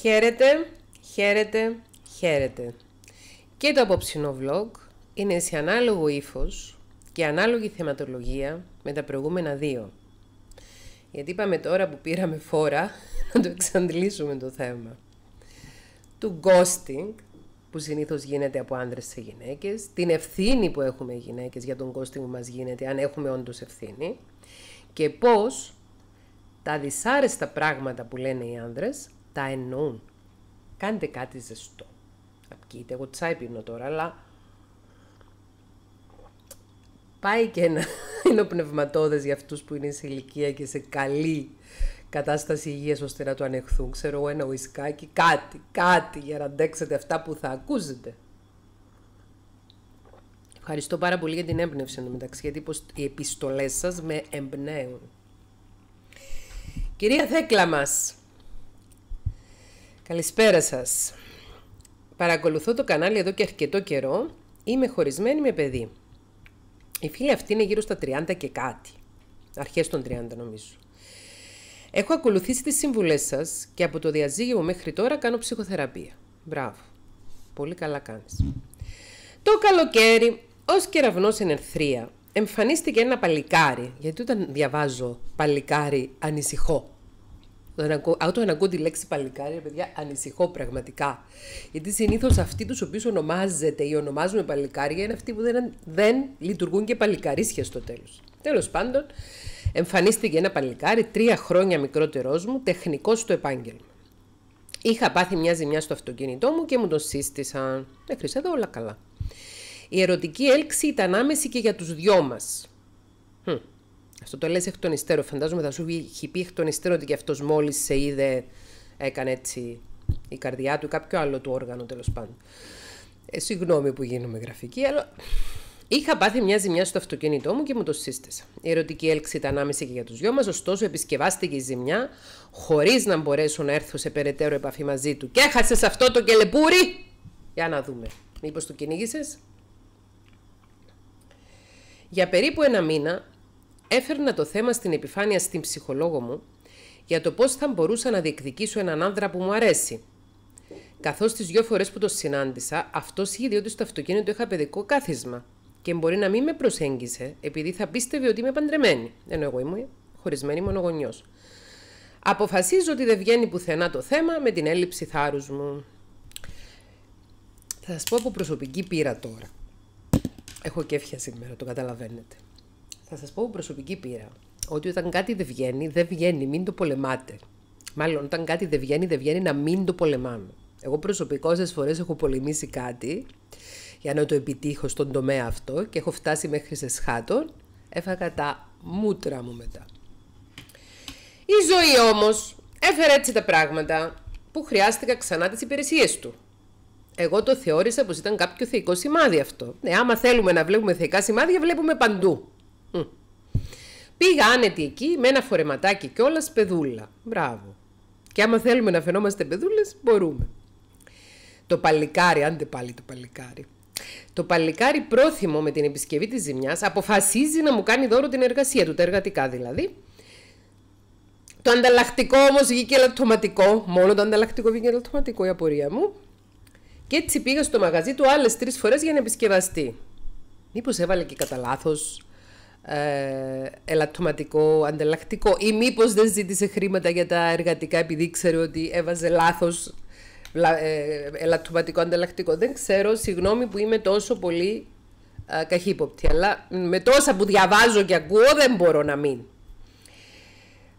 Χαίρετε, χαίρετε, χαίρετε. Και το απόψινό vlog είναι σε ανάλογο ύφος και ανάλογη θεματολογία με τα προηγούμενα δύο. Γιατί είπαμε τώρα που πήραμε φόρα να το εξαντλήσουμε το θέμα. Του ghosting, που συνήθως γίνεται από άνδρες σε γυναίκες, την ευθύνη που έχουμε οι γυναίκες για τον ghosting που μας γίνεται, αν έχουμε όντως ευθύνη, και πώς τα δυσάρεστα πράγματα που λένε οι άνδρες τα εννοούν. Κάντε κάτι ζεστό. Απκείτε, εγώ τσάι πίνω τώρα, αλλά πάει και ένα... είναι ο πνευματόδες για αυτούς που είναι σε ηλικία και σε καλή κατάσταση υγείας ώστε να το ανεχθούν. Ξέρω εγώ ένα ουισκάκι, κάτι, κάτι για να αντέξετε αυτά που θα ακούσετε. Ευχαριστώ πάρα πολύ για την έμπνευση εν μεταξύ, γιατί οι επιστολές σας με εμπνέουν. Κυρία Θέκλα μας, Καλησπέρα σας. Παρακολουθώ το κανάλι εδώ και αρκετό καιρό. Είμαι χωρισμένη με παιδί. Η φίλη αυτή είναι γύρω στα 30 και κάτι. Αρχές των 30 νομίζω. Έχω ακολουθήσει τις συμβουλές σας και από το διαζύγιο μου μέχρι τώρα κάνω ψυχοθεραπεία. Μπράβο. Πολύ καλά κάνεις. Το καλοκαίρι, ως κεραυνός ενερθρία, εμφανίστηκε ένα παλικάρι, γιατί όταν διαβάζω παλικάρι ανησυχώ. Όταν ακούω τη λέξη παλικάρια, παιδιά, ανησυχώ πραγματικά. Γιατί συνήθως αυτοί τους οποίους ονομάζεται ή ονομάζουμε παλικάρια είναι αυτοί που δεν, δεν λειτουργούν και παλικαρίσια στο τέλος. Τέλος πάντων, εμφανίστηκε ένα παλικάρι, τρία χρόνια μικρότερός μου, τεχνικός στο επάγγελμα. Είχα πάθει μια ζημιά στο αυτοκίνητό μου και μου το σύστησαν. Μέχρι ε, εδώ όλα καλά. Η ερωτική έλξη ήταν άμεση και για τους δυο μας. Αυτό το λες εκ των υστέρων. Φαντάζομαι θα σου είχε πει εκ των υστέρων ότι και αυτός μόλις σε είδε έκανε έτσι η καρδιά του ή κάποιο άλλο του όργανο τέλος πάντων. Ε, συγγνώμη που γίνομαι γραφική, αλλά Είχα πάθει μια ζημιά στο αυτοκίνητό μου και μου το σύστησα. Η ερωτική έλξη ήταν άμεση και για τους δυο μας, ωστόσο επισκευάστηκε η ζημιά χωρίς να μπορέσω να έρθω σε περαιτέρω επαφή μαζί του. Και έχασες αυτό το κελεπούρι! Για να δούμε. Μήπως το κυνήγησες. Για περίπου ένα μήνα Έφερνα το θέμα στην επιφάνεια στην ψυχολόγο μου για το πώς θα μπορούσα να διεκδικήσω έναν άνδρα που μου αρέσει. Καθώς τις δύο φορές που το συνάντησα, αυτό είχε διότι στο αυτοκίνητο είχα παιδικό κάθισμα και μπορεί να μην με προσέγγισε επειδή θα πίστευε ότι είμαι παντρεμένη, ενώ εγώ είμαι χωρισμένη μονογονιός. Αποφασίζω ότι δεν βγαίνει πουθενά το θέμα με την έλλειψη θάρρους μου. Θα σας πω από προσωπική πείρα τώρα. Έχω κέφια σήμερα, το καταλαβαίνετε. Θα σας πω προσωπική πείρα. Ότι όταν κάτι δεν βγαίνει, δεν βγαίνει, μην το πολεμάτε. Μάλλον όταν κάτι δεν βγαίνει, δεν βγαίνει να μην το πολεμάμε. Εγώ προσωπικά όσε φορές έχω πολεμήσει κάτι για να το επιτύχω στον τομέα αυτό και έχω φτάσει μέχρι σε σχάτων, έφαγα τα μούτρα μου μετά. Η ζωή όμως, έφερε έτσι τα πράγματα που χρειάστηκα ξανά τις υπηρεσίες του. Εγώ το θεώρησα πως ήταν κάποιο θεϊκό σημάδι αυτό. Ναι, άμα θέλουμε να βλέπουμε θεϊκά σημάδια, βλέπουμε παντού. Πήγα άνετη εκεί με ένα φορεματάκι και όλα παιδούλα. Μπράβο. Και άμα θέλουμε να φαινόμαστε παιδούλες, μπορούμε. Το παλικάρι, άντε πάλι το παλικάρι. Το παλικάρι πρόθυμο με την επισκευή της ζημιάς αποφασίζει να μου κάνει δώρο την εργασία του, τα εργατικά δηλαδή. Το ανταλλακτικό όμως βγήκε λαπτωματικό. Μόνο το ανταλλακτικό βγήκε λαπτωματικό η απορία μου. Και έτσι πήγα στο μαγαζί του άλλες τρεις φορές για να επισκευαστεί. Μήπως έβαλε και κατά λάθος ε, ελαττωματικό, ανταλλακτικό ή μήπως δεν ζήτησε χρήματα για τα εργατικά επειδή ξέρει ότι έβαζε λάθος ε, ελαττωματικό, ανταλλακτικό. Δεν ξέρω, συγγνώμη που είμαι τόσο πολύ ε, καχύποπτη, αλλά με τόσα που διαβάζω και ακούω δεν μπορώ να μην.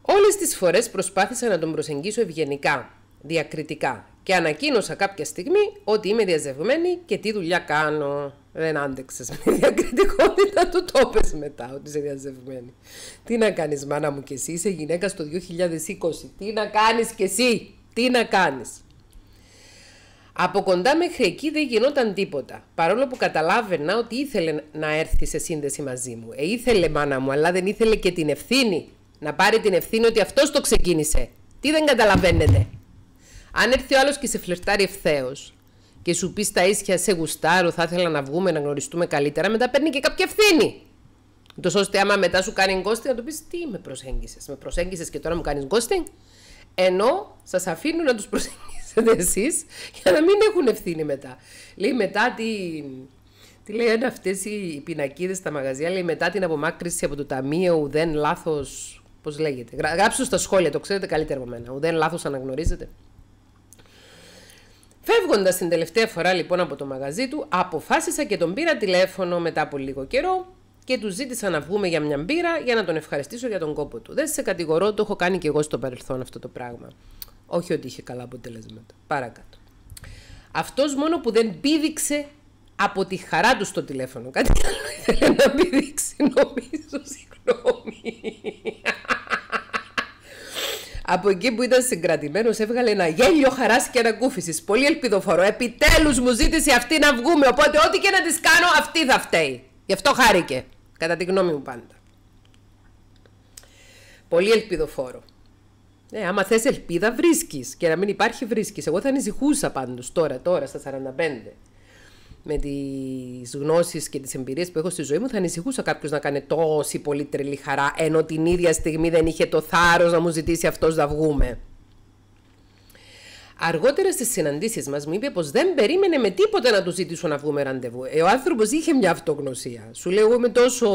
Όλες τις φορές προσπάθησα να τον προσεγγίσω ευγενικά, διακριτικά και ανακοίνωσα κάποια στιγμή ότι είμαι διαζευμένη και τι δουλειά κάνω. Δεν άντεξες με διακριτικότητα, του το πες μετά ότι είσαι διαζευμένη. Τι να κάνεις, μάνα μου και εσύ, είσαι γυναίκα στο 2020. Τι να κάνεις και εσύ, τι να κάνεις. Από κοντά μέχρι εκεί δεν γινόταν τίποτα. Παρόλο που καταλάβαινα ότι ήθελε να έρθει σε σύνδεση μαζί μου. Ε, ήθελε μάνα μου, αλλά δεν ήθελε και την ευθύνη. Να πάρει την ευθύνη ότι αυτός το ξεκίνησε. Τι δεν καταλαβαίνετε. Αν έρθει ο άλλος και σε φλερτάρει ευθέως, και σου πεις τα ίσια σε γουστάρω, θα ήθελα να βγούμε να γνωριστούμε καλύτερα, μετά παίρνει και κάποια ευθύνη. Το ώστε άμα μετά σου κάνει γκόστινγκ, να του πεις τι με προσέγγισες. Με προσέγγισες και τώρα μου κάνεις γκόστινγκ. Ενώ σας αφήνουν να τους προσέγγισετε εσείς για να μην έχουν ευθύνη μετά. Λέει μετά τι. Τι λέει ένα αυτές οι πινακίδες στα μαγαζιά, λέει μετά την απομάκρυση από το ταμείο ουδέν λάθος. Πώς λέγεται. Γράψτε στα σχόλια, το ξέρετε καλύτερα από μένα. Ουδέν λάθος αναγνωρίζετε. Φεύγοντας την τελευταία φορά λοιπόν από το μαγαζί του, αποφάσισα και τον πήρα τηλέφωνο μετά από λίγο καιρό και του ζήτησα να βγούμε για μια μπύρα για να τον ευχαριστήσω για τον κόπο του. Δεν σε κατηγορώ, το έχω κάνει και εγώ στο παρελθόν αυτό το πράγμα. Όχι ότι είχε καλά αποτελέσματα. Παρακάτω. Αυτός μόνο που δεν πήδηξε από τη χαρά του στο τηλέφωνο. Κάτι άλλο ήθελε να πήδηξε νομίζω. Συγγνώμη. Από εκεί που ήταν συγκρατημένος, έβγαλε ένα γέλιο χαράς και ανακούφιση. Πολύ ελπιδοφορό. Επιτέλους μου ζήτησε αυτή να βγούμε. Οπότε, ό,τι και να της κάνω, αυτή θα φταίει. Γι' αυτό χάρηκε. Κατά τη γνώμη μου, πάντα. Πολύ ελπιδοφόρο. Ναι, άμα θες ελπίδα, βρίσκεις. Και να μην υπάρχει, βρίσκεις. Εγώ θα ανησυχούσα πάντως τώρα, τώρα, στα 45 με τις γνώσεις και τις εμπειρίες που έχω στη ζωή μου, θα ανησυχούσα κάποιος να κάνει τόση πολύ τρελή χαρά, ενώ την ίδια στιγμή δεν είχε το θάρρος να μου ζητήσει αυτός να βγούμε. Αργότερα στις συναντήσεις μας μου είπε πως δεν περίμενε με τίποτα να του ζητήσω να βγούμε ραντεβού. Ε, ο άνθρωπος είχε μια αυτογνωσία. Σου λέει, Εγώ είμαι τόσο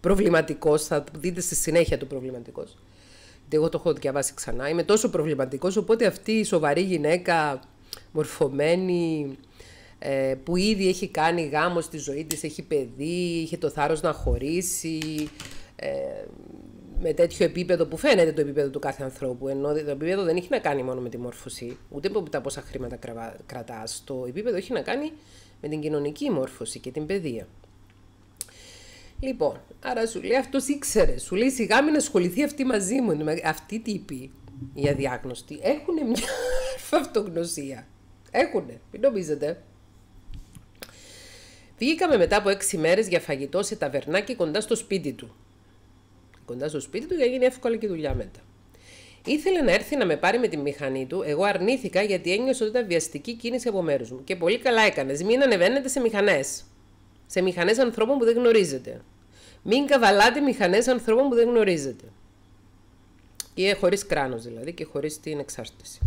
προβληματικός. Θα δείτε στη συνέχεια το προβληματικό. Εγώ το έχω διαβάσει ξανά. Είμαι τόσο προβληματικός. Οπότε αυτή η σοβαρή γυναίκα, μορφωμένη, ε, που ήδη έχει κάνει γάμο στη ζωή της, έχει παιδί, είχε το θάρρος να χωρίσει, ε, με τέτοιο επίπεδο που φαίνεται το επίπεδο του κάθε ανθρώπου. Ενώ το επίπεδο δεν έχει να κάνει μόνο με τη μόρφωση, ούτε με τα πόσα χρήματα κρατάς. Το επίπεδο έχει να κάνει με την κοινωνική μόρφωση και την παιδεία. Λοιπόν, άρα σου λέει αυτός ήξερε, σου λέει σιγά μην ασχοληθεί αυτή μαζί μου. Αυτοί οι τύποι, οι αδιάγνωστοι, έχουν μια αυτογνωσία. Έχουνε, μην νομίζετε. Βγήκαμε μετά από έξι μέρες για φαγητό σε ταβερνάκι κοντά στο σπίτι του. Κοντά στο σπίτι του για να γίνει εύκολα και δουλειά μετά. Ήθελε να έρθει να με πάρει με τη μηχανή του. Εγώ αρνήθηκα γιατί ένιωσα ότι ήταν βιαστική κίνηση από μέρους μου. Και πολύ καλά έκανε. Μην ανεβαίνετε σε μηχανές. Σε μηχανές ανθρώπων που δεν γνωρίζετε. Μην καβαλάτε μηχανές ανθρώπων που δεν γνωρίζετε. Και χωρίς κράνος δηλαδή και χωρίς την εξάρτηση.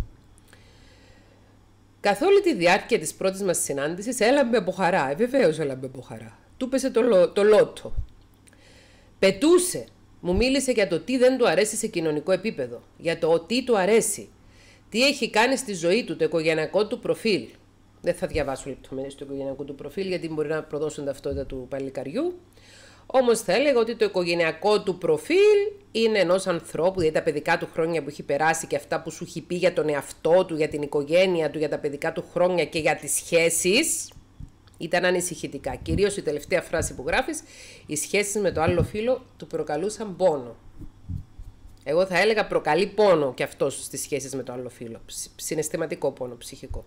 Καθ' όλη τη διάρκεια της πρώτης μας συνάντησης έλαμπε από χαρά. Ε, βεβαίως έλαμπε από χαρά. Του πέσε το, το λότο. Πετούσε. Μου μίλησε για το τι δεν του αρέσει σε κοινωνικό επίπεδο. Για το τι του αρέσει. Τι έχει κάνει στη ζωή του, το οικογενειακό του προφίλ. Δεν θα διαβάσω λεπτομέρειες του οικογενειακού του προφίλ, γιατί μπορεί να προδώσουν ταυτότητα του παλικαριού. Όμως θα έλεγα ότι το οικογενειακό του προφίλ είναι ενός ανθρώπου, γιατί δηλαδή τα παιδικά του χρόνια που έχει περάσει και αυτά που σου έχει πει για τον εαυτό του, για την οικογένεια του, για τα παιδικά του χρόνια και για τις σχέσεις. Ήταν ανησυχητικά. Κυρίως η τελευταία φράση που γράφεις, οι σχέσεις με το άλλο φίλο του προκαλούσαν πόνο. Εγώ θα έλεγα προκαλεί πόνο και αυτό στις σχέσεις με το άλλο φίλο. Συναισθηματικό πόνο, ψυχικό.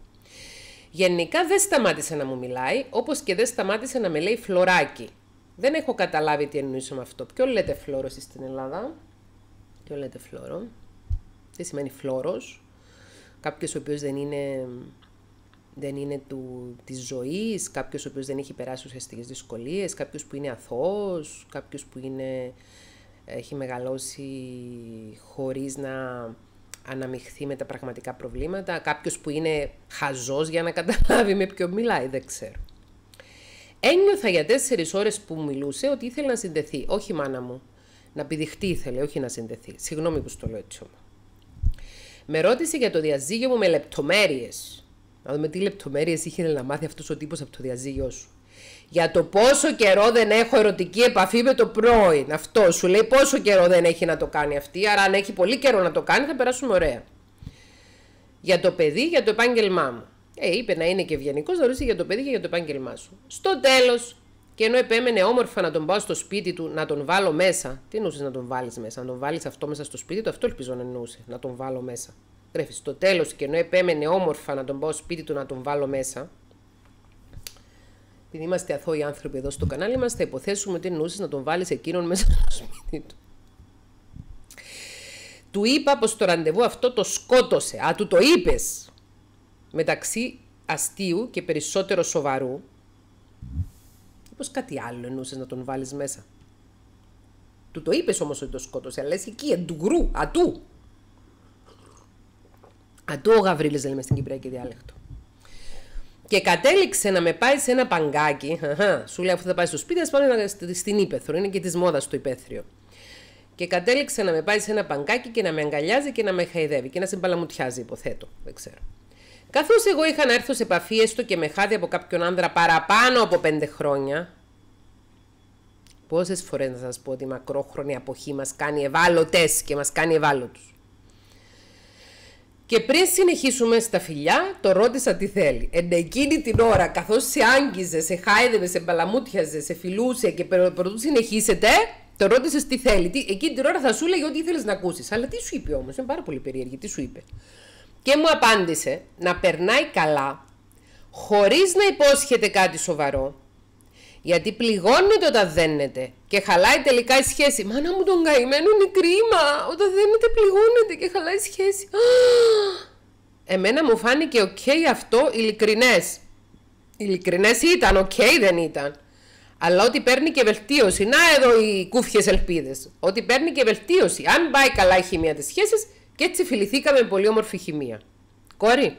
Γενικά δεν σταμάτησε να μου μιλάει, όπως και δεν σταμάτησε να με λέει φλωράκι. Δεν έχω καταλάβει τι εννοήσαμε με αυτό. Ποιο λέτε φλόρο στην Ελλάδα. Ποιο λέτε φλόρο. Τι σημαίνει φλόρος. Κάποιος ο οποίος δεν είναι, δεν είναι του, της ζωής, κάποιος ο οποίος δεν έχει περάσει ουσιαστικές δυσκολίες, κάποιος που είναι αθώος, κάποιος που είναι, έχει μεγαλώσει χωρίς να αναμειχθεί με τα πραγματικά προβλήματα, κάποιος που είναι χαζός για να καταλάβει με ποιο μιλάει, δεν ξέρω. Ένιωθα για τέσσερις ώρες που μιλούσε ότι ήθελε να συνδεθεί. Όχι, μάνα μου. Να πηδηχτεί ήθελε, όχι να συνδεθεί. Συγγνώμη που στο λέω έτσι όμως. Με ρώτησε για το διαζύγιο μου με λεπτομέρειες. Να δούμε τι λεπτομέρειες είχε να μάθει αυτός ο τύπος από το διαζύγιο σου. Για το πόσο καιρό δεν έχω ερωτική επαφή με το πρώην. Αυτό σου λέει πόσο καιρό δεν έχει να το κάνει αυτή. Άρα, αν έχει πολύ καιρό να το κάνει, θα περάσουμε ωραία. Για το παιδί, για το επάγγελμά μου. Ε, είπε να είναι και ευγενικός, να ρωτήσει για το παιδί και για το επάγγελμά σου. Στο τέλος, και ενώ επέμενε όμορφα να τον πάω στο σπίτι του, να τον βάλω μέσα. Τι εννοούσες να τον βάλεις μέσα, να τον βάλεις αυτό μέσα στο σπίτι του, αυτό ελπίζω να εννοούσε, να τον βάλω μέσα. Τρέφει. Στο τέλος, και ενώ επέμενε όμορφα να τον πάω στο σπίτι του, να τον βάλω μέσα. Επειδή είμαστε αθώοι άνθρωποι εδώ στο κανάλι μας, θα υποθέσουμε ότι εννοούσες να τον βάλεις εκείνον μέσα στο σπίτι του. Του είπα πως το ραντεβού αυτό το σκότωσε. Α, του το είπες μεταξύ αστείου και περισσότερο σοβαρού, Πώ κάτι άλλο εννοούσε να τον βάλεις μέσα. Του το είπες όμως ότι το σκότωσε, αλλά λες εκεί, εντουγκρού, ατού. Ατού ο Γαβρίλης, λέμε στην Κυπριακή διάλεκτο. Και κατέληξε να με πάει σε ένα παγκάκι. σου λέει, αφού θα πάει στο σπίτι, ας πάμε στην Ήπεθρο. Είναι και της μόδας το Υπέθριο. Και κατέληξε να με πάει σε ένα παγκάκι και να με αγκαλιάζει και να με χαϊδεύει και να συμπαλαμουτιάζει, υποθέτω. Δεν ξέρω. Καθώς εγώ είχα να έρθω σε επαφή έστω και με χάδι από κάποιον άνδρα παραπάνω από πέντε χρόνια, πόσες φορές να σας πω ότι η μακρόχρονη αποχή μας κάνει ευάλωτες και μας κάνει ευάλωτους. Και πριν συνεχίσουμε στα φιλιά, το ρώτησα τι θέλει. Εν εκείνη την ώρα, καθώς σε άγγιζε, σε χάιδευε, σε μπαλαμούτιαζε, σε φιλούσε και πρωτού συνεχίσετε, το ρώτησες τι θέλει. Τι, εκείνη την ώρα θα σου έλεγε ό,τι ήθελες να ακούσεις. Αλλά τι σου είπε όμως, είναι πάρα πολύ περίεργη, τι σου είπε και μου απάντησε να περνάει καλά, χωρίς να υπόσχεται κάτι σοβαρό. Γιατί πληγώνεται όταν δένεται και χαλάει τελικά η σχέση. Μάνα μου τον καημένο είναι κρίμα. Όταν δένεται πληγώνεται και χαλάει η σχέση. Εμένα μου φάνηκε οκ okay αυτό ειλικρινές. Ειλικρινές ήταν, οκ δεν ήταν. Αλλά ότι παίρνει και βελτίωση. Να εδώ οι κούφιες ελπίδες. Ότι παίρνει και βελτίωση. Αν πάει καλά η χημεία της σχέσης, και έτσι φιληθήκαμε με πολύ όμορφη χημεία. Κόρη,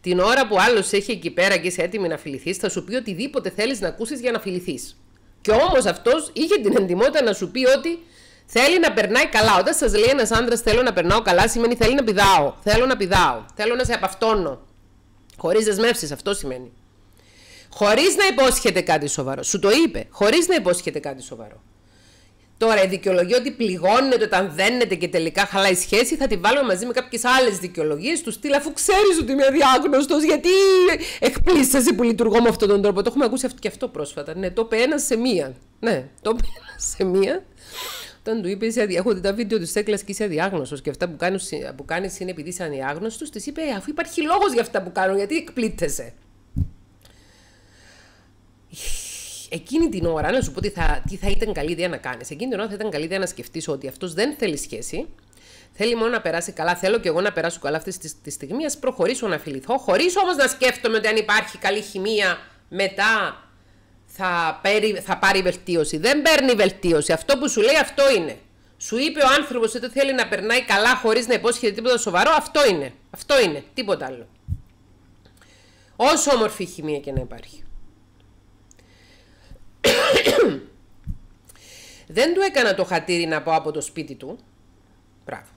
την ώρα που άλλος έχει εκεί πέρα και είσαι έτοιμη να φιληθείς, θα σου πει οτιδήποτε θέλεις να ακούσεις για να φιληθείς. Και όμως αυτός είχε την εντυμότητα να σου πει ότι θέλει να περνάει καλά. Όταν σας λέει ένας άντρας θέλω να περνάω καλά, σημαίνει θέλει να πηδάω. Θέλω να πηδάω. Θέλω να σε απαυτώνω. Χωρίς δεσμεύσεις, αυτό σημαίνει. Χωρίς να υπόσχεται κάτι σοβαρό. Σου το είπε. Χωρίς να υπόσχεται κάτι σοβαρό. Τώρα, η δικαιολογία ότι πληγώνεται όταν δένεται και τελικά χαλάει σχέση θα τη βάλουμε μαζί με κάποιες άλλες δικαιολογίες του στυλ, αφού ξέρεις ότι είμαι αδιάγνωστο, γιατί εκπλήσεσαι που λειτουργώ με αυτόν τον τρόπο. Το έχουμε ακούσει και αυτό πρόσφατα. Ναι, το είπε ένας σε μία. Ναι, το είπε ένας σε μία. Όταν του είπε, έχω δει τα βίντεο της Τέκλα και είσαι αδιάγνωστος και αυτά που κάνεις είναι επειδή είσαι αδιάγνωστος, της είπε, αφού υπάρχει λόγος για αυτά που κάνω, γιατί εκπλήτεσαι εκείνη την ώρα, να σου πω τι θα, τι θα ήταν καλή ιδέα να κάνεις. Εκείνη την ώρα θα ήταν καλή ιδέα να σκεφτείς ότι αυτός δεν θέλει σχέση. Θέλει μόνο να περάσει καλά. Θέλω και εγώ να περάσω καλά αυτή τη, στιγμή. Α προχωρήσω να φιληθώ, χωρίς όμως να σκέφτομαι ότι αν υπάρχει καλή χημεία μετά θα, πάρει, θα πάρει βελτίωση. Δεν παίρνει βελτίωση. Αυτό που σου λέει αυτό είναι. Σου είπε ο άνθρωπος ότι θέλει να περνάει καλά χωρίς να υπόσχεται τίποτα σοβαρό. Αυτό είναι. Αυτό είναι. Τίποτα άλλο. Όσο όμορφη χημεία και να υπάρχει. Δεν του έκανα το χατήρι να πω από το σπίτι του. Μπράβο.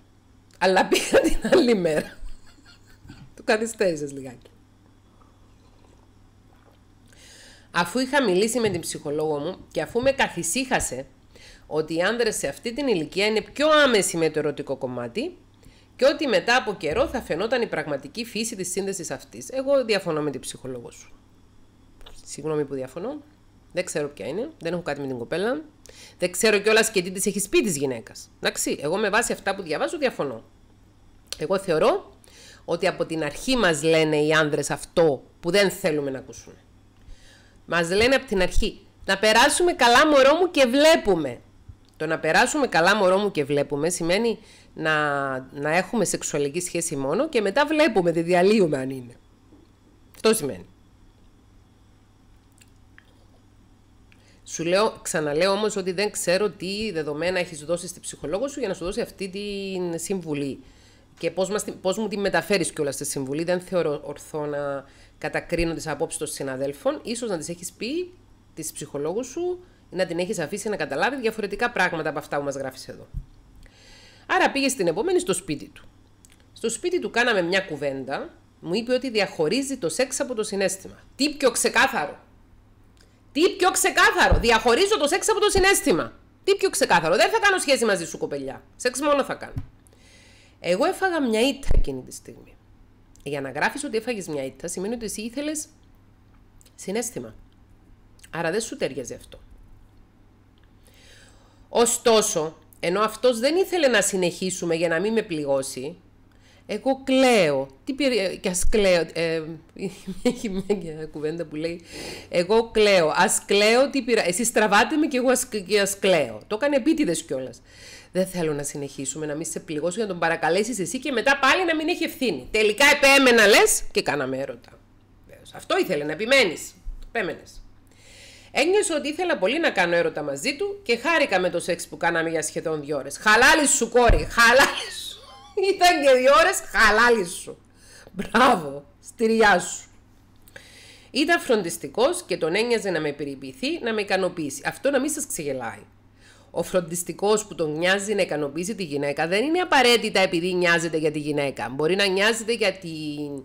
Αλλά πήγα την άλλη μέρα. του καθυστέρησες λιγάκι. Αφού είχα μιλήσει με την ψυχολόγο μου και αφού με καθυσίχασε ότι οι άνδρες σε αυτή την ηλικία είναι πιο άμεση με το ερωτικό κομμάτι και ότι μετά από καιρό θα φαινόταν η πραγματική φύση της σύνδεσης αυτής. Εγώ διαφωνώ με την ψυχολόγο σου. Συγγνώμη που διαφωνώ. Δεν ξέρω ποια είναι. Δεν έχω κάτι με την κοπέλα. Δεν ξέρω κιόλας και τι της έχει πει της γυναίκας. Εντάξει, εγώ με βάση αυτά που διαβάζω διαφωνώ. Εγώ θεωρώ ότι από την αρχή μας λένε οι άνδρες αυτό που δεν θέλουμε να ακούσουμε. Μας λένε από την αρχή να περάσουμε καλά μωρό μου και βλέπουμε. Το να περάσουμε καλά μωρό μου και βλέπουμε σημαίνει να, να έχουμε σεξουαλική σχέση μόνο και μετά βλέπουμε, τη διαλύουμε αν είναι. Αυτό σημαίνει. Σου λέω, ξαναλέω όμως ότι δεν ξέρω τι δεδομένα έχεις δώσει στη ψυχολόγο σου για να σου δώσει αυτή τη συμβουλή. Και πώς πώς μου τη μεταφέρεις κιόλας στη συμβουλή. Δεν θεωρώ ορθό να κατακρίνω τις απόψεις των συναδέλφων. σω να τις έχεις πει της ψυχολόγου σου να την έχεις αφήσει να καταλάβει διαφορετικά πράγματα από αυτά που μας γράφεις εδώ. Άρα πήγε στην επόμενη στο σπίτι του. Στο σπίτι του κάναμε μια κουβέντα. Μου είπε ότι διαχωρίζει το σεξ από το συνέστημα. Τι πιο ξεκάθαρο. Τι πιο ξεκάθαρο. Διαχωρίζω το σεξ από το συνέστημα. Τι πιο ξεκάθαρο. Δεν θα κάνω σχέση μαζί σου, κοπελιά. Σεξ μόνο θα κάνω. Εγώ έφαγα μια ήττα εκείνη τη στιγμή. Για να γράφεις ότι έφαγες μια ήττα, σημαίνει ότι εσύ ήθελες συνέστημα. Άρα δεν σου τέριαζε αυτό. Ωστόσο, ενώ αυτός δεν ήθελε να συνεχίσουμε για να μην με πληγώσει, εγώ κλαίω. Τι πήρε, και ας κλαίω. Ε, έχει μια κουβέντα που λέει, εγώ κλαίω. Ας κλαίω, τι πειρά. Εσείς τραβάτε με και εγώ ας, και ας κλαίω. Το έκανε επίτηδες κιόλας. Δεν θέλω να συνεχίσουμε, να μην σε πληγώσω για να τον παρακαλέσεις εσύ και μετά πάλι να μην έχει ευθύνη. Τελικά επέμενα λες και κάναμε έρωτα. Αυτό ήθελε να επιμένεις. Πέμενε. Ένιωσε ότι ήθελα πολύ να κάνω έρωτα μαζί του και χάρηκα με το σεξ που κάναμε για σχεδόν δύο ώρες. Χαλάλης σου κόρη, χαλάλης σου. Ήταν και δύο ώρες χαλάλι σου. Μπράβο, στηριά σου. Ήταν φροντιστικός και τον ένοιαζε να με περιποιηθεί, να με ικανοποιήσει. Αυτό να μην σας ξεγελάει. Ο φροντιστικός που τον νοιάζει να ικανοποιήσει τη γυναίκα δεν είναι απαραίτητα επειδή νοιάζεται για τη γυναίκα. Μπορεί να νοιάζεται για την,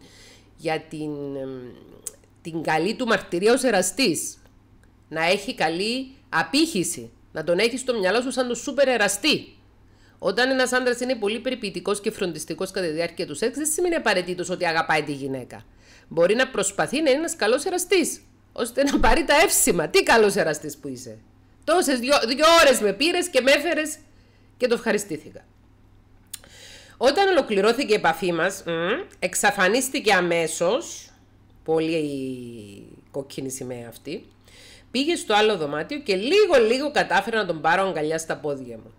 για την, την καλή του μαρτυρία ως εραστής. Να έχει καλή απήχηση. Να τον έχει στο μυαλό σου σαν το σούπερ εραστή. Όταν ένας άντρας είναι πολύ περιποιητικός και φροντιστικός κατά τη διάρκεια του σεξ, δεν σημαίνει απαραίτητος ότι αγαπάει τη γυναίκα. Μπορεί να προσπαθεί να είναι ένας καλός εραστής, ώστε να πάρει τα εύσημα. Τι καλός εραστής που είσαι. Τόσες δύο, δύο ώρες με πήρες και με έφερες και το ευχαριστήθηκα. Όταν ολοκληρώθηκε η επαφή μας, εξαφανίστηκε αμέσως. Πολύ η κόκκινη σημαία αυτή. Πήγε στο άλλο δωμάτιο και λίγο λίγο κατάφερα να τον πάρω αγκαλιά στα πόδια μου.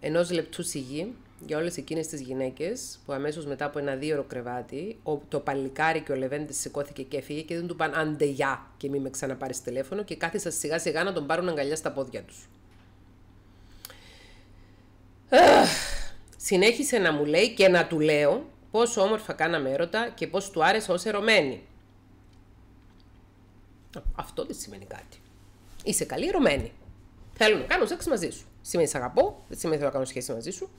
ενός λεπτού σιγή για όλες εκείνες τις γυναίκες που αμέσως μετά από ένα δύο κρεβάτι το παλικάρι και ο Λεβέντης σηκώθηκε και έφυγε και δεν του πάνε αντεγιά και μη με ξαναπάρεις τηλέφωνο και κάθισαν σιγά σιγά να τον πάρουν αγκαλιά στα πόδια τους. Συνέχισε να μου λέει και να του λέω πόσο όμορφα κάναμε έρωτα και πώς του άρεσε ως ερωμένη. Αυτό δεν σημαίνει κάτι. Είσαι καλή ερωμένη. Θέλω να κάνω σεξ μαζί σου. Σημαίνει σ' αγαπώ, δεν σημαίνει θέλω να κάνω σχέση μαζί σου.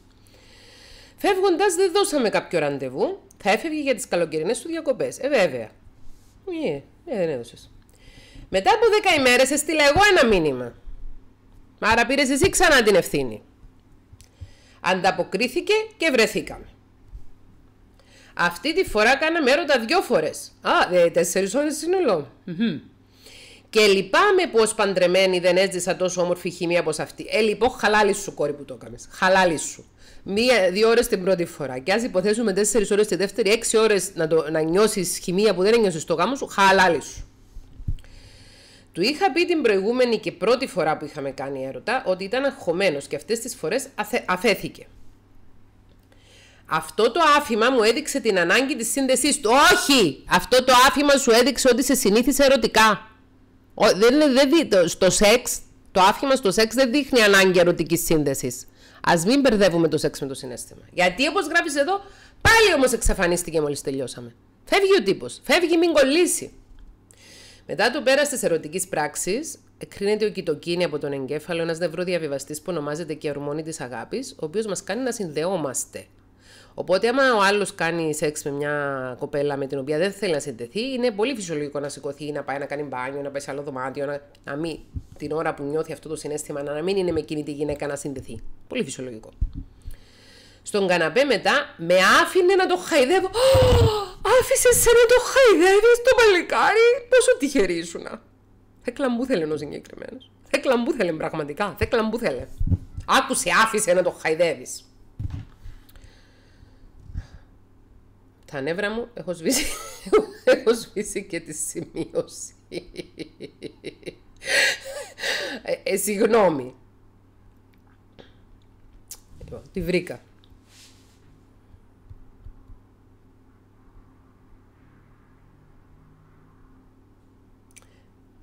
Φεύγοντας, δεν δώσαμε κάποιο ραντεβού. Θα έφευγε για τις καλοκαιρινές του διακοπές. Ε, βέβαια. ε, ε δεν έδωσες. Μετά από δέκα ημέρες, έστειλα εγώ ένα μήνυμα. Άρα πήρες εσύ ξανά την ευθύνη. Ανταποκρίθηκε και βρεθήκαμε. Αυτή τη φορά κάναμε έρωτα δυο φορές. Α, ε, τέσσερις ώρες συνολό. Και λυπάμαι που ως παντρεμένη δεν έζησα τόσο όμορφη χημία όπως αυτή. Ε, λοιπόν, χαλάλη σου, κόρη που το έκανε. Χαλάλη σου. Μία, δύο ώρες την πρώτη φορά. Και ας υποθέσουμε τέσσερις ώρες τη δεύτερη, έξι ώρες να, να νιώσεις χημία που δεν ένιωσες στο γάμο σου, Χαλάλη σου. Του είχα πει την προηγούμενη και πρώτη φορά που είχαμε κάνει έρωτα ότι ήταν αγχωμένος και αυτές τις φορές αφέθηκε. Αυτό το άφημα μου έδειξε την ανάγκη της σύνδεσής του. Όχι! Αυτό το άφημα σου έδειξε ότι σε συνήθισε ερωτικά. Δεν, δεν, στο σεξ, το άφημα στο σεξ δεν δείχνει ανάγκη ερωτικής σύνδεσης. Ας μην μπερδεύουμε το σεξ με το συνέστημα. Γιατί όπως γράφεις εδώ, πάλι όμως εξαφανίστηκε μόλις τελειώσαμε. Φεύγει ο τύπος. Φεύγει, μην κολλήσει. Μετά το πέρας της ερωτικής πράξης, κρίνεται ο κοιτοκίνη από τον εγκέφαλο, ένας νευροδιαβιβαστής που ονομάζεται και ορμόνη της αγάπης, ο οποίος μας κάνει να συνδεόμαστε. Οπότε, άμα ο άλλος κάνει σεξ με μια κοπέλα με την οποία δεν θέλει να συντεθεί, είναι πολύ φυσιολογικό να σηκωθεί, να πάει να κάνει μπάνιο, να πάει σε άλλο δωμάτιο, να, να μην την ώρα που νιώθει αυτό το συνέστημα να μην είναι με εκείνη τη γυναίκα να συνδεθεί. Πολύ φυσιολογικό. Στον καναπέ μετά με άφηνε να το χαϊδεύω. Άφησες σε να το χαϊδεύεις το παλικάρι. Πόσο τυχερή ήσουνα. Θα κλαμπούθελε ο συγκεκριμένος. Θα κλαμπούθελε πραγματικά. Θα κλαμπούθελε. Άκουσε, άφησε να το χαϊδεύεις. τα νεύρα μου έχω σβήσει, και τη σημείωση. Ε, ε, συγγνώμη. Λοιπόν, τη βρήκα.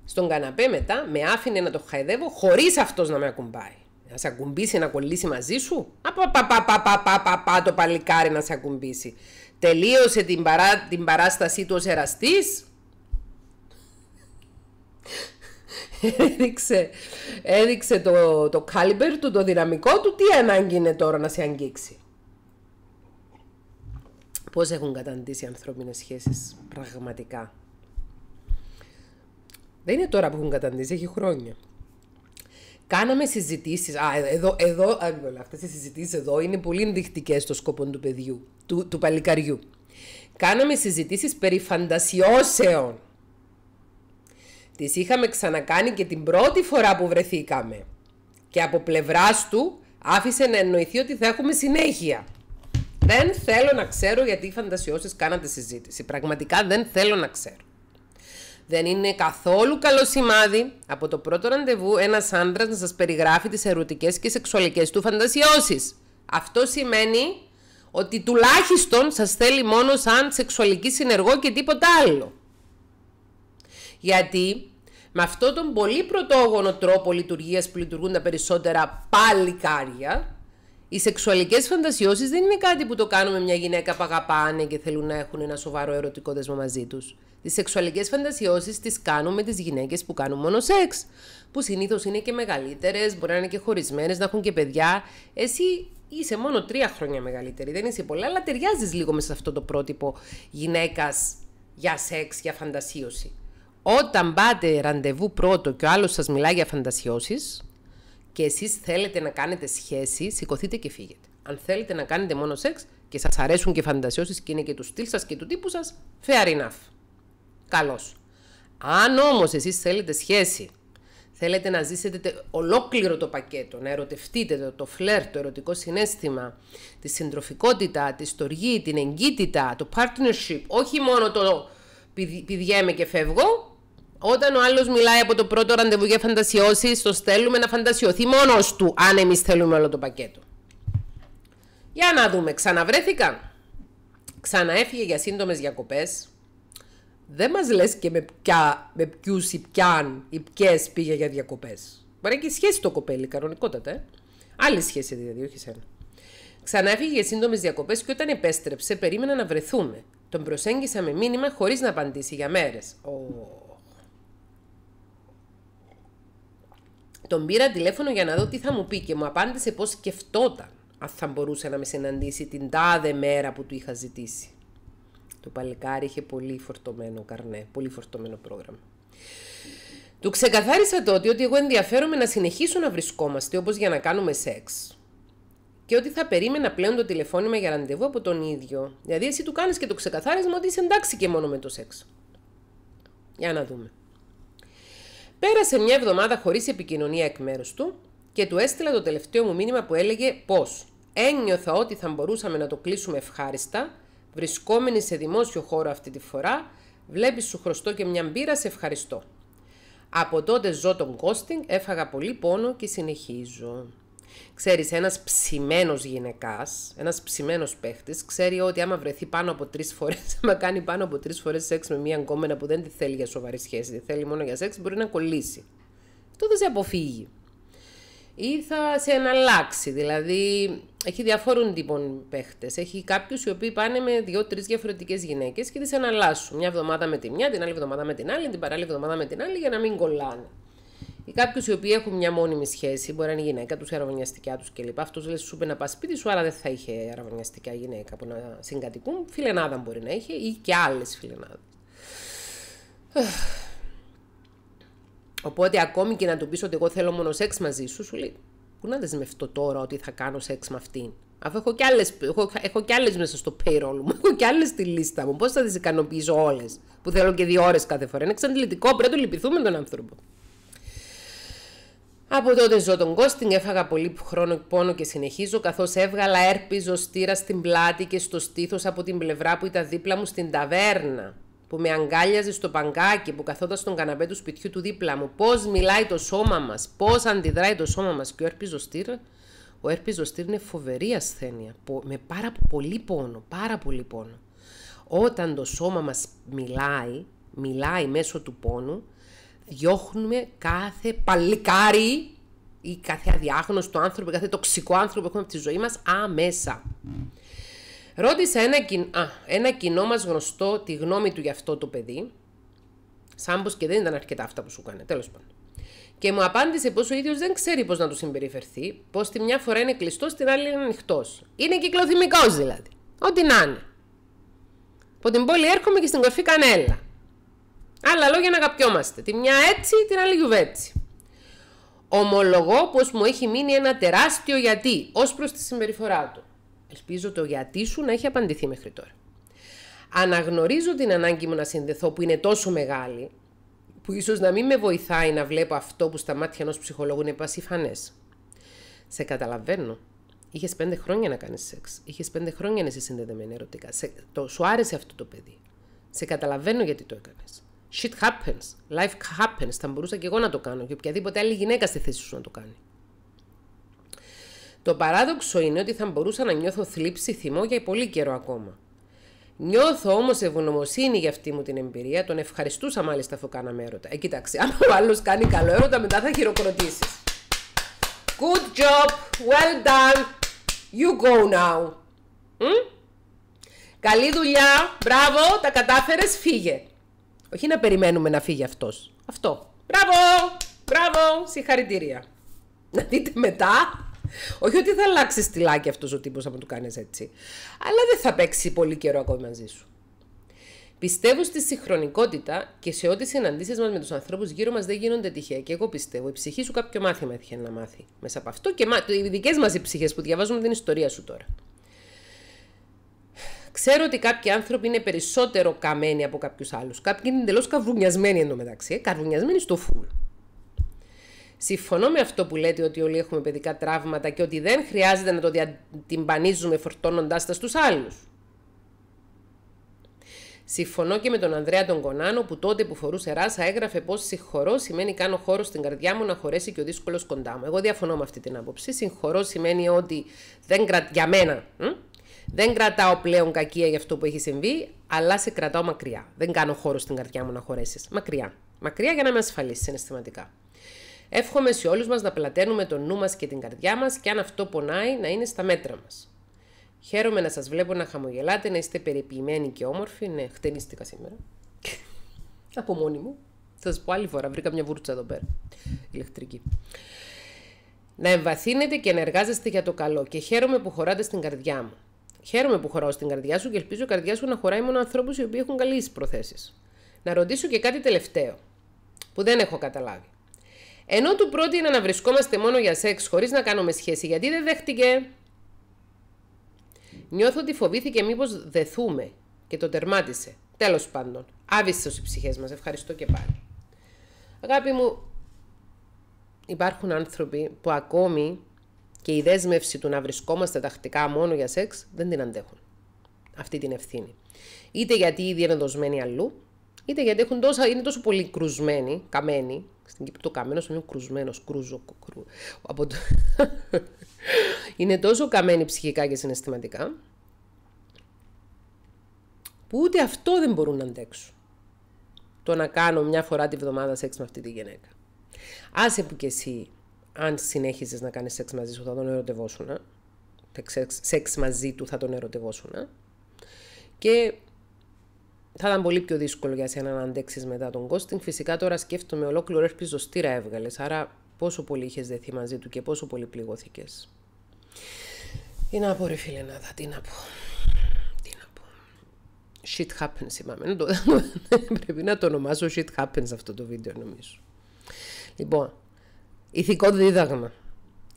Στον καναπέ μετά με άφηνε να το χαϊδεύω χωρίς αυτός να με ακουμπάει. Να σε ακουμπήσει, να κολλήσει μαζί σου. από πα, το παλικάρι να σε ακουμπήσει τελείωσε την, παρά, την παράστασή του ως εραστής. έδειξε, έδειξε το, το κάλιμπερ του, το δυναμικό του, τι ανάγκη είναι τώρα να σε αγγίξει. Πώς έχουν καταντήσει οι ανθρώπινες σχέσεις πραγματικά. Δεν είναι τώρα που έχουν καταντήσει, έχει χρόνια. Κάναμε συζητήσεις. Α, εδώ, εδώ αυτές οι συζητήσεις εδώ είναι πολύ ενδεικτικές στο σκοπό του παιδιού, του, του παλικαριού. Κάναμε συζητήσεις περί φαντασιώσεων. Τις είχαμε ξανακάνει και την πρώτη φορά που βρεθήκαμε. Και από πλευράς του άφησε να εννοηθεί ότι θα έχουμε συνέχεια. Δεν θέλω να ξέρω γιατί οι φαντασιώσεις κάνατε συζήτηση. Πραγματικά δεν θέλω να ξέρω. Δεν είναι καθόλου καλό σημάδι από το πρώτο ραντεβού ένας άντρας να σας περιγράφει τις ερωτικές και σεξουαλικές του φαντασιώσεις. Αυτό σημαίνει ότι τουλάχιστον σας θέλει μόνο σαν σεξουαλική συνεργό και τίποτα άλλο. Γιατί με αυτόν τον πολύ πρωτόγονο τρόπο λειτουργίας που λειτουργούν τα περισσότερα παλικάρια, οι σεξουαλικές φαντασιώσεις δεν είναι κάτι που το κάνουμε μια γυναίκα που αγαπάνε και θέλουν να έχουν ένα σοβαρό ερωτικό δεσμό μαζί τους. Τις σεξουαλικές φαντασιώσεις τις κάνουν με τις γυναίκες που κάνουν μόνο σεξ. Που συνήθως είναι και μεγαλύτερες, μπορεί να είναι και χωρισμένες, να έχουν και παιδιά. Εσύ είσαι μόνο τρία χρόνια μεγαλύτερη, δεν είσαι πολλά, αλλά ταιριάζεις λίγο με σε αυτό το πρότυπο γυναίκας για σεξ, για φαντασίωση. Όταν πάτε ραντεβού πρώτο και ο άλλος σας μιλάει για φαντασιώσεις και εσείς θέλετε να κάνετε σχέση, σηκωθείτε και φύγετε. Αν θέλετε να κάνετε μόνο σεξ και σας αρέσουν και φαντασιώσεις και είναι και του στυλ σας και του τύπου σας, fair enough. Καλώς. Αν όμως εσείς θέλετε σχέση, θέλετε να ζήσετε ολόκληρο το πακέτο, να ερωτευτείτε το, το φλερ, το ερωτικό συνέστημα, τη συντροφικότητα, τη στοργή, την εγκύτητα, το partnership, όχι μόνο το πηγαίνουμε και φεύγω. Όταν ο άλλος μιλάει από το πρώτο ραντεβού για φαντασιώσεις, το στέλνουμε να φαντασιωθεί μόνος του, αν εμείς θέλουμε όλο το πακέτο. Για να δούμε, ξαναβρέθηκα, Ξαναέφυγε για σύντομες διακοπές δεν μας λες και με, ποια, με ποιους ή πιαν ή ποιες πήγε για διακοπές. Μπορεί και σχέση το κοπέλι, κανονικότατα. Ε. Άλλη σχέση δηλαδή, όχι σένα. Ξανά έφυγε για σύντομες διακοπές και όταν επέστρεψε, περίμενα να βρεθούμε. Τον προσέγγισα με μήνυμα χωρίς να απαντήσει για μέρες. Τον πήρα τηλέφωνο για να δω τι θα μου πει και μου απάντησε πώς σκεφτόταν αν θα μπορούσε να με συναντήσει την τάδε μέρα που του είχα ζητήσει. Το παλικάρι είχε πολύ φορτωμένο καρνέ, πολύ φορτωμένο πρόγραμμα. Του ξεκαθάρισα τότε ότι εγώ ενδιαφέρομαι να συνεχίσω να βρισκόμαστε όπως για να κάνουμε σεξ. Και ότι θα περίμενα πλέον το τηλεφώνημα για ραντεβού από τον ίδιο. Δηλαδή εσύ του κάνεις και το ξεκαθάρισμα ότι είσαι εντάξει και μόνο με το σεξ. Για να δούμε. Πέρασε μια εβδομάδα χωρίς επικοινωνία εκ μέρους του και του έστειλα το τελευταίο μου μήνυμα που έλεγε πως ένιωθα ότι θα μπορούσαμε να το κλείσουμε ευχάριστα Βρισκόμενη σε δημόσιο χώρο αυτή τη φορά, βλέπεις σου χρωστό και μια μπύρα, σε ευχαριστώ. Από τότε ζω τον κόστινγκ, έφαγα πολύ πόνο και συνεχίζω. Ξέρεις, ένας ψημένος γυναικάς, ένας ψημένος παίχτης, ξέρει ότι άμα βρεθεί πάνω από τρεις φορές, άμα κάνει πάνω από τρεις φορές σεξ με μια κόμμενα που δεν τη θέλει για σοβαρή σχέση, τη θέλει μόνο για σεξ, μπορεί να κολλήσει. Αυτό δεν σε αποφύγει ή θα σε αναλλάξει. Δηλαδή, έχει διαφόρων τύπων παίχτες. Έχει κάποιους οι οποίοι πάνε με δύο-τρει διαφορετικές γυναίκες και τις αναλλάσσουν. Μια εβδομάδα με τη μια, την άλλη εβδομάδα με την άλλη, την παράλληλη εβδομάδα με την άλλη, για να μην κολλάνε. Ή κάποιους οι οποίοι έχουν μια μόνιμη σχέση, μπορεί να είναι η καποιου οι οποιοι εχουν μια μονιμη σχεση μπορει να ειναι γυναικα τους, η αραβωνιαστικά τους κλπ. Αυτός λες, σου να πας σπίτι σου, άρα δεν θα είχε αραβωνιαστικά γυναίκα που να συγκατοικούν. Φιλενάδα μπορεί να είχε ή και άλλες φιλενάδες. Οπότε ακόμη και να του πεις ότι εγώ θέλω μόνο σεξ μαζί σου, σου λέει πού να δεσμευτώ τώρα ότι θα κάνω σεξ με αυτήν. Αφού έχω κι άλλες, έχω, έχω κι άλλες μέσα στο payroll μου, έχω κι άλλες στη λίστα μου. Πώς θα τις ικανοποιήσω όλες που θέλω και δύο ώρες κάθε φορά. Είναι εξαντλητικό, πρέπει να το λυπηθούμε τον άνθρωπο. Από τότε ζω τον Κόστινγκ, έφαγα πολύ χρόνο πόνο και συνεχίζω, καθώς έβγαλα έρπιζο στήρα στην πλάτη και στο στήθος από την πλευρά που ήταν δίπλα μου στην ταβέρνα που με αγκάλιαζε στο παγκάκι, που καθόταν στον καναπέ του σπιτιού του δίπλα μου, πώς μιλάει το σώμα μας, πώς αντιδράει το σώμα μας. Και ο έρπη ζωστήρ, ο έρπη ζωστήρ είναι φοβερή ασθένεια, με πάρα πολύ πόνο, πάρα πολύ πόνο. Όταν το σώμα μας μιλάει, μιλάει μέσω του πόνου, διώχνουμε κάθε παλικάρι ή κάθε αδιάγνωστο άνθρωπο, κάθε τοξικό άνθρωπο που έχουμε από τη ζωή μας αμέσα. Ρώτησα ένα, ένα κοινό μας γνωστό τη γνώμη του για αυτό το παιδί, σαν πως και δεν ήταν αρκετά αυτά που σου κάνει, τέλος πάντων. Και μου απάντησε πως ο ίδιος δεν ξέρει πώ να του συμπεριφερθεί, πως τη μια φορά είναι κλειστός, την άλλη είναι ανοιχτός. Είναι κυκλοθυμικός δηλαδή. Ό,τι να είναι. Από την πόλη έρχομαι και στην κορφή κανέλα. Άλλα λόγια να αγαπιόμαστε, Τη μια έτσι, την άλλη γιουβέτσι. Ομολογώ πως μου έχει μείνει ένα τεράστιο γιατί ως προς τη συμπεριφορά του. Ελπίζω το γιατί σου να έχει απαντηθεί μέχρι τώρα. Αναγνωρίζω την ανάγκη μου να συνδεθώ που είναι τόσο μεγάλη, που ίσως να μην με βοηθάει να βλέπω αυτό που στα μάτια ενός ψυχολόγου είναι πασιφανές. Σε καταλαβαίνω. Είχες πέντε χρόνια να κάνεις σεξ. Είχες πέντε χρόνια να είσαι συνδεδεμένη ερωτικά. Σε, το, σου άρεσε αυτό το παιδί. Σε καταλαβαίνω γιατί το έκανες. Shit happens. Life happens. Θα μπορούσα και εγώ να το κάνω. Και οποιαδήποτε άλλη γυναίκα στη θέση σου να το κάνει. Το παράδοξο είναι ότι θα μπορούσα να νιώθω θλίψη θυμό για πολύ καιρό ακόμα. Νιώθω όμως ευγνωμοσύνη για αυτή μου την εμπειρία. Τον ευχαριστούσα μάλιστα αφού κάναμε έρωτα. Ε, κοίταξε, αν ο άλλος κάνει καλό έρωτα, μετά θα χειροκροτήσεις. Good job, well done, you go now. Καλή δουλειά, μπράβο, τα κατάφερες, φύγε. Όχι να περιμένουμε να φύγει αυτός. Αυτό. Μπράβο, μπράβο, συγχαρητήρια. Να δείτε μετά όχι ότι θα αλλάξεις λάκη αυτός ο τύπος αν του κάνεις έτσι. Αλλά δεν θα παίξει πολύ καιρό ακόμη μαζί σου. Πιστεύω στη συγχρονικότητα και σε ό,τι συναντήσεις μας με τους ανθρώπους γύρω μας δεν γίνονται τυχαία. Και εγώ πιστεύω. Η ψυχή σου κάποιο μάθημα έτυχε να μάθει μέσα από αυτό και οι δικές μας ψυχές που διαβάζουμε την ιστορία σου τώρα. Ξέρω ότι κάποιοι άνθρωποι είναι περισσότερο καμένοι από κάποιους άλλους. Κάποιοι είναι εντελώς καβρουνιασμένοι εντωμεταξύ. Ε, στο φουλ. Συμφωνώ με αυτό που λέτε ότι όλοι έχουμε παιδικά τραύματα και ότι δεν χρειάζεται να το διατυμπανίζουμε φορτώνοντα τα στους άλλους. Συμφωνώ και με τον Ανδρέα τον Κονάνο που τότε που φορούσε ράσα έγραφε πως συγχωρώ σημαίνει κάνω χώρο στην καρδιά μου να χωρέσει και ο δύσκολος κοντά μου. Εγώ διαφωνώ με αυτή την άποψη. Συγχωρώ σημαίνει ότι δεν για μένα δεν κρατάω πλέον κακία για αυτό που έχει συμβεί, αλλά σε κρατάω μακριά. Δεν κάνω χώρο στην καρδιά μου να χωρέσεις. Μακριά. Μακριά για να με ασφαλής συναισθηματικά. Εύχομαι σε όλους μας να πλαταίνουμε το νου μας και την καρδιά μας και αν αυτό πονάει να είναι στα μέτρα μας. Χαίρομαι να σας βλέπω να χαμογελάτε, να είστε περιποιημένοι και όμορφοι. Ναι, χτενίστηκα σήμερα. Από μόνη μου. Θα σας πω άλλη φορά, βρήκα μια βούρτσα εδώ πέρα. Ηλεκτρική. Να εμβαθύνετε και να εργάζεστε για το καλό και χαίρομαι που χωράτε στην καρδιά μου. Χαίρομαι που χωράω στην καρδιά σου και ελπίζω η καρδιά σου να χωράει μόνο ανθρώπους οι οποίοι έχουν καλέ προθέσεις. Να ρωτήσω και κάτι τελευταίο που δεν έχω καταλάβει. Ενώ του πρότεινα να βρισκόμαστε μόνο για σεξ χωρίς να κάνουμε σχέση, γιατί δεν δέχτηκε. Νιώθω ότι φοβήθηκε μήπως δεθούμε και το τερμάτισε. Τέλος πάντων, ω οι ψυχές μας. Ευχαριστώ και πάλι. Αγάπη μου, υπάρχουν άνθρωποι που ακόμη και η δέσμευση του να βρισκόμαστε τακτικά μόνο για σεξ δεν την αντέχουν. Αυτή την ευθύνη. Είτε γιατί ήδη είναι δοσμένοι αλλού, Είτε γιατί έχουν τόσα, είναι τόσο πολύ κρουσμένοι, καμένοι. Στην Κύπρο το καμένο είναι κρουσμένος, κρούζο. Κρου, από είναι τόσο καμένοι ψυχικά και συναισθηματικά, που ούτε αυτό δεν μπορούν να αντέξουν. Το να κάνω μια φορά τη βδομάδα σεξ με αυτή τη γυναίκα. Άσε που κι εσύ, αν συνέχιζες να κάνεις σεξ μαζί σου, θα τον ερωτευόσουν. Σεξ μαζί του θα τον ερωτευόσουν. Και θα ήταν πολύ πιο δύσκολο για σένα να αντέξεις μετά τον Κόστινγκ. Φυσικά τώρα σκέφτομαι ολόκληρο έρπη ζωστήρα έβγαλες. Άρα πόσο πολύ είχες δεθεί μαζί του και πόσο πολύ πληγώθηκες. Τι να πω, ρε φίλε, να τι να πω. Τι να πω. Shit happens, είπαμε. πρέπει να το ονομάσω shit happens αυτό το βίντεο, νομίζω. Λοιπόν, ηθικό δίδαγμα.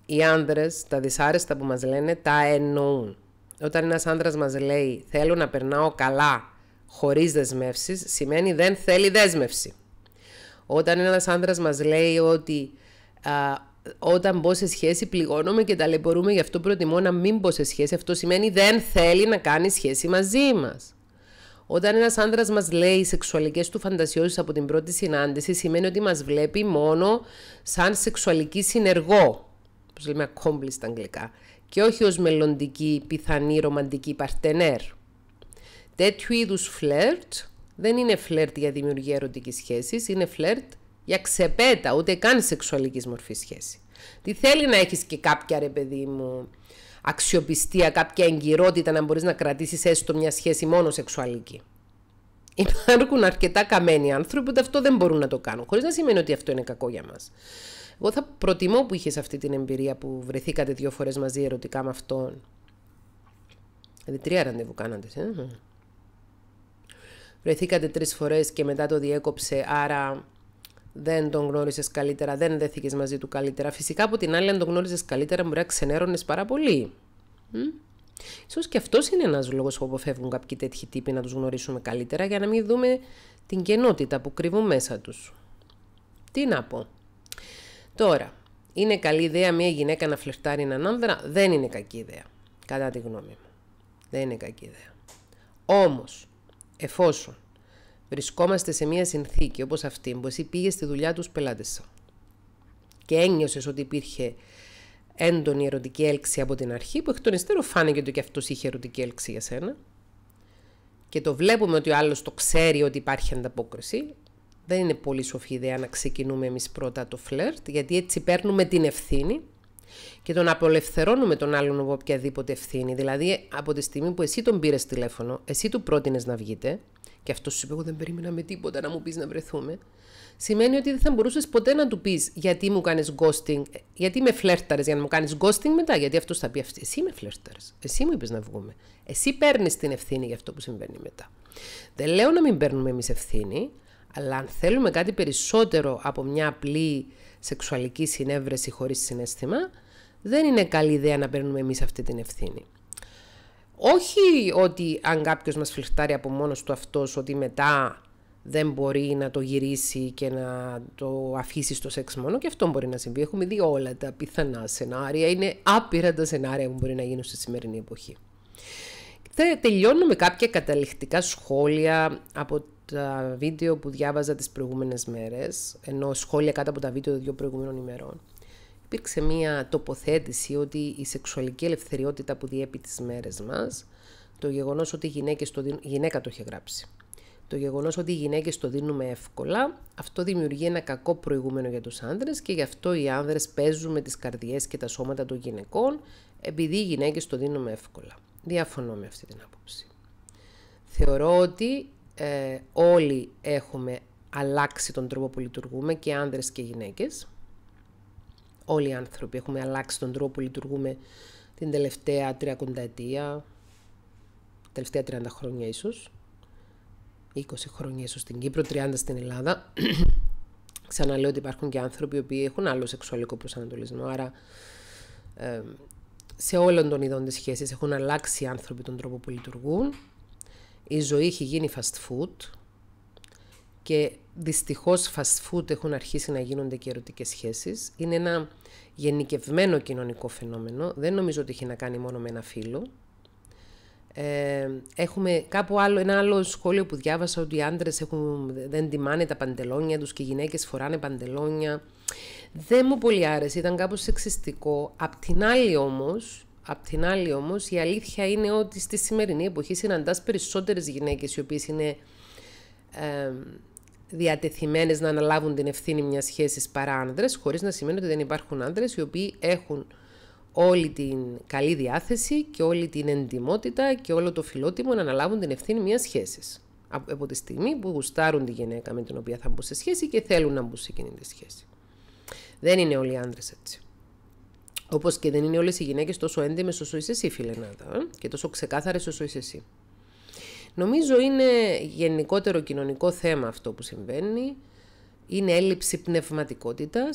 Οι άντρες, τα δυσάρεστα που μας λένε, τα εννοούν. Όταν ένας άντρας μας λέει Θέλω να περνάω καλά χωρίς δεσμεύσεις σημαίνει δεν θέλει δέσμευση. Όταν ένας άνδρας μας λέει ότι όταν μπω σε σχέση πληγώνομαι και ταλαιπωρούμε γι' αυτό προτιμώ να μην μπω σε σχέση, αυτό σημαίνει δεν θέλει να κάνει σχέση μαζί μας. Όταν ένας άνδρας μας λέει οι σεξουαλικές του φαντασιώσεις από την πρώτη συνάντηση σημαίνει ότι μας βλέπει μόνο σαν σεξουαλική συνεργό, όπως λέμε ακόμη στα αγγλικά, και όχι ως μελλοντική πιθανή ρομαντική παρτενέρ τέτοιου είδους φλερτ δεν είναι φλερτ για δημιουργία ερωτικής σχέσης. είναι φλερτ για ξεπέτα, ούτε καν σεξουαλικής μορφής σχέση. Τι θέλει να έχεις και κάποια ρε παιδί μου αξιοπιστία, κάποια εγκυρότητα να μπορείς να κρατήσεις έστω μια σχέση μόνο σεξουαλική. Υπάρχουν αρκετά καμένοι άνθρωποι που αυτό δεν μπορούν να το κάνουν, Χωρίς να σημαίνει ότι αυτό είναι κακό για μας. Εγώ θα προτιμώ που είχες αυτή την εμπειρία που βρεθήκατε δύο φορές μαζί ερωτικά με αυτόν. Δηλαδή τρία ραντεβού κάνατε. Ε? Βρεθήκατε τρεις φορές και μετά το διέκοψε, άρα δεν τον γνώρισες καλύτερα, δεν δέθηκες μαζί του καλύτερα. Φυσικά από την άλλη, αν τον γνώριζες καλύτερα, μπορεί να ξενέρωνες πάρα πολύ. σω και αυτός είναι ένας λόγος που αποφεύγουν κάποιοι τέτοιοι τύποι να τους γνωρίσουμε καλύτερα, για να μην δούμε την κενότητα που κρύβουν μέσα τους. Τι να πω. Τώρα, είναι καλή ιδέα μια γυναίκα να φλερτάρει έναν άνδρα. Δεν είναι κακή ιδέα. Κατά τη γνώμη μου. Δεν είναι κακή ιδέα. Όμως, εφόσον βρισκόμαστε σε μια συνθήκη όπως αυτή που εσύ πήγες στη δουλειά τους πελάτες. σου και ένιωσες ότι υπήρχε έντονη ερωτική έλξη από την αρχή που εκ των υστέρων φάνηκε ότι και αυτό είχε ερωτική έλξη για σένα και το βλέπουμε ότι ο άλλος το ξέρει ότι υπάρχει ανταπόκριση δεν είναι πολύ σοφή ιδέα να ξεκινούμε εμείς πρώτα το φλερτ γιατί έτσι παίρνουμε την ευθύνη και τον απολευθερώνουμε τον άλλον από οποιαδήποτε ευθύνη. Δηλαδή, από τη στιγμή που εσύ τον πήρες τηλέφωνο, εσύ του πρότεινες να βγείτε, και αυτό σου είπε: Εγώ δεν περίμενα με τίποτα να μου πεις να βρεθούμε. Σημαίνει ότι δεν θα μπορούσες ποτέ να του πεις γιατί μου κάνεις ghosting, γιατί με φλέρταρες για να μου κάνεις ghosting μετά. Γιατί αυτός θα πει: Εσύ με φλέρταρες. Εσύ μου είπες να βγούμε. Εσύ παίρνεις την ευθύνη για αυτό που συμβαίνει μετά. Δεν λέω να μην παίρνουμε εμείς ευθύνη, αλλά αν θέλουμε κάτι περισσότερο από μια απλή σεξουαλική συνέβρεση χωρίς συνέστημα, δεν είναι καλή ιδέα να παίρνουμε εμείς αυτή την ευθύνη. Όχι ότι αν κάποιος μας φλιχτάρει από μόνος του αυτός ότι μετά δεν μπορεί να το γυρίσει και να το αφήσει στο σεξ μόνο και αυτό μπορεί να συμβεί. Έχουμε δει όλα τα πιθανά σενάρια. Είναι άπειρα τα σενάρια που μπορεί να γίνουν στη σημερινή εποχή. Τελειώνω με κάποια καταληκτικά σχόλια από τα βίντεο που διάβαζα τις προηγούμενες μέρες, ενώ σχόλια κάτω από τα βίντεο των δύο προηγούμενων ημερών, υπήρξε μία τοποθέτηση ότι η σεξουαλική ελευθεριότητα που διέπει τις μέρες μας, το γεγονός ότι οι γυναίκες το δίνουν, γυναίκα το είχε γράψει, το γεγονός ότι οι γυναίκες το δίνουμε εύκολα, αυτό δημιουργεί ένα κακό προηγούμενο για τους άνδρες και γι' αυτό οι άνδρες παίζουν με τις καρδιές και τα σώματα των γυναικών, επειδή οι γυναίκες το δίνουμε εύκολα. Διαφωνώ με αυτή την άποψη. Θεωρώ ότι ε, όλοι έχουμε αλλάξει τον τρόπο που λειτουργούμε και άνδρες και γυναίκες. Όλοι οι άνθρωποι έχουμε αλλάξει τον τρόπο που λειτουργούμε την τελευταία 30 ετία, τελευταία 30 χρόνια ίσως, 20 χρόνια ίσως στην Κύπρο, 30 στην Ελλάδα. Ξαναλέω ότι υπάρχουν και άνθρωποι οι οποίοι έχουν άλλο σεξουαλικό προσανατολισμό, άρα ε, σε όλων των ειδών της σχέσης έχουν αλλάξει οι άνθρωποι τον τρόπο που λειτουργούν η ζωή έχει γίνει fast food και δυστυχώς fast food έχουν αρχίσει να γίνονται και ερωτικές σχέσεις. Είναι ένα γενικευμένο κοινωνικό φαινόμενο. Δεν νομίζω ότι έχει να κάνει μόνο με ένα φίλο. Ε, έχουμε κάπου άλλο, ένα άλλο σχόλιο που διάβασα ότι οι άντρες έχουν, δεν τιμάνε τα παντελόνια τους και οι γυναίκες φοράνε παντελόνια. Δεν μου πολύ άρεσε, ήταν κάπως σεξιστικό. Απ' την άλλη όμως, Απ' την άλλη όμως η αλήθεια είναι ότι στη σημερινή εποχή συναντάς περισσότερες γυναίκες οι οποίες είναι ε, διατεθειμένες να αναλάβουν την ευθύνη μιας σχέσης παρά άνδρες, χωρίς να σημαίνει ότι δεν υπάρχουν άνδρες οι οποίοι έχουν όλη την καλή διάθεση και όλη την εντιμότητα και όλο το φιλότιμο να αναλάβουν την ευθύνη μιας σχέσης. Από τη στιγμή που γουστάρουν τη γυναίκα με την οποία θα μπουν σε σχέση και θέλουν να μπουν σε εκείνη τη σχέση. Δεν είναι όλοι οι άνδρες έτσι. Όπως και δεν είναι όλες οι γυναίκες τόσο έντιμες όσο είσαι εσύ, φιλε ε? και τόσο ξεκάθαρες όσο είσαι εσύ. Νομίζω είναι γενικότερο κοινωνικό θέμα αυτό που συμβαίνει. Είναι έλλειψη πνευματικότητας,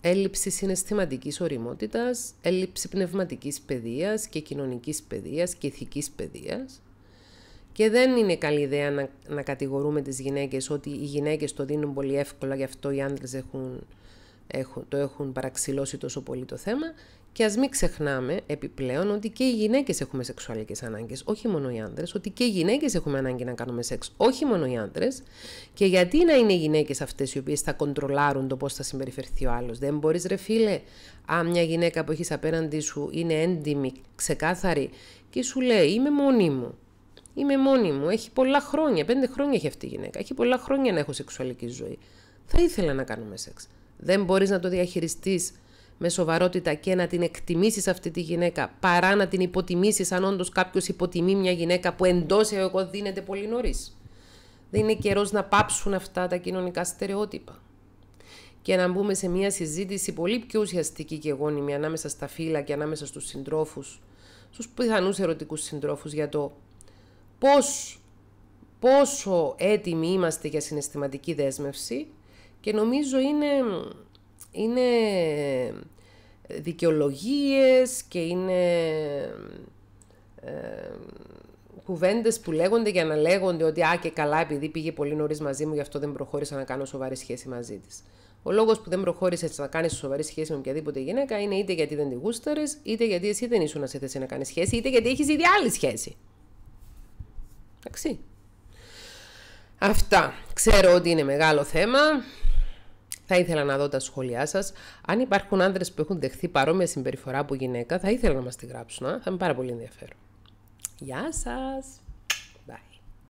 έλλειψη συναισθηματικής οριμότητας, έλλειψη πνευματικής παιδείας και κοινωνικής παιδείας και ηθικής παιδείας. Και δεν είναι καλή ιδέα να, να κατηγορούμε τις γυναίκες ότι οι γυναίκες το δίνουν πολύ εύκολα, γι' αυτό οι άντρε έχουν, έχουν, το έχουν παραξηλώσει τόσο πολύ το θέμα και ας μην ξεχνάμε επιπλέον ότι και οι γυναίκες έχουμε σεξουαλικές ανάγκες, όχι μόνο οι άντρε, ότι και οι γυναίκες έχουμε ανάγκη να κάνουμε σεξ, όχι μόνο οι άντρε. Και γιατί να είναι οι γυναίκες αυτές οι οποίες θα κοντρολάρουν το πώς θα συμπεριφερθεί ο άλλος. Δεν μπορείς, ρε φίλε, αν μια γυναίκα που έχεις απέναντί σου είναι έντιμη, ξεκάθαρη και σου λέει Είμαι μόνη μου. Είμαι μόνη μου. Έχει πολλά χρόνια, πέντε χρόνια έχει αυτή η γυναίκα. Έχει πολλά χρόνια να έχω σεξουαλική ζωή. Θα ήθελα να κάνουμε σεξ. Δεν μπορείς να το διαχειριστείς με σοβαρότητα και να την εκτιμήσεις αυτή τη γυναίκα παρά να την υποτιμήσεις αν όντως κάποιος υποτιμεί μια γυναίκα που εντός ε, εγώ δίνεται πολύ νωρίς. Δεν είναι καιρός να πάψουν αυτά τα κοινωνικά στερεότυπα και να μπούμε σε μια συζήτηση πολύ πιο ουσιαστική και γόνιμη ανάμεσα στα φύλλα και ανάμεσα στους συντρόφους, στους πιθανούς ερωτικούς συντρόφους για το πώς, πόσο έτοιμοι είμαστε για συναισθηματική δέσμευση και νομίζω είναι είναι ε, δικαιολογίες και είναι ε, κουβέντες που λέγονται για να λέγονται ότι «Α, και καλά, επειδή πήγε πολύ νωρίς μαζί μου, γι' αυτό δεν προχώρησα να κάνω σοβαρή σχέση μαζί της». Ο λόγος που δεν προχώρησες να κάνεις σοβαρή σχέση με οποιαδήποτε γυναίκα είναι είτε γιατί δεν τη γούσταρες, είτε γιατί εσύ δεν ήσουν σε θέση να κάνεις σχέση, είτε γιατί έχεις ήδη άλλη σχέση. Εντάξει. Αυτά. Ξέρω ότι είναι μεγάλο θέμα. Θα ήθελα να δω τα σχόλιά σας. Αν υπάρχουν άντρε που έχουν δεχθεί παρόμοια συμπεριφορά από γυναίκα, θα ήθελα να μας τη γράψουν. Α? Θα είμαι πάρα πολύ ενδιαφέρον. Γεια σας!